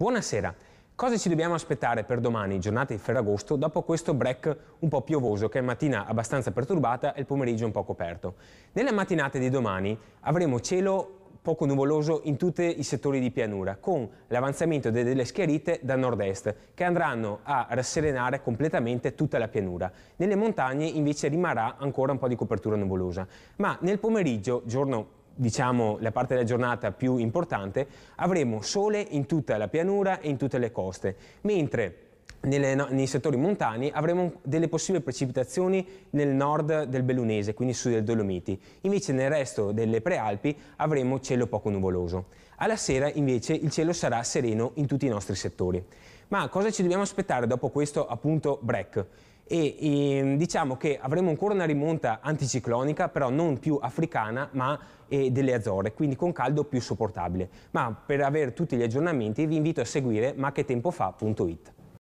Buonasera. Cosa ci dobbiamo aspettare per domani, giornata di Ferragosto, dopo questo break un po' piovoso che è mattina abbastanza perturbata e il pomeriggio un po' coperto? Nella mattinata di domani avremo cielo poco nuvoloso in tutti i settori di pianura, con l'avanzamento delle schiarite da nord-est, che andranno a rasserenare completamente tutta la pianura. Nelle montagne invece rimarrà ancora un po' di copertura nuvolosa, ma nel pomeriggio, giorno diciamo, la parte della giornata più importante, avremo sole in tutta la pianura e in tutte le coste, mentre nelle, nei settori montani avremo delle possibili precipitazioni nel nord del Bellunese, quindi sud del Dolomiti. Invece nel resto delle prealpi avremo cielo poco nuvoloso. Alla sera invece il cielo sarà sereno in tutti i nostri settori. Ma cosa ci dobbiamo aspettare dopo questo appunto break? e, e ehm, diciamo che avremo ancora una rimonta anticiclonica, però non più africana, ma eh, delle Azzorre, quindi con caldo più sopportabile. Ma per avere tutti gli aggiornamenti vi invito a seguire machetempofa.it.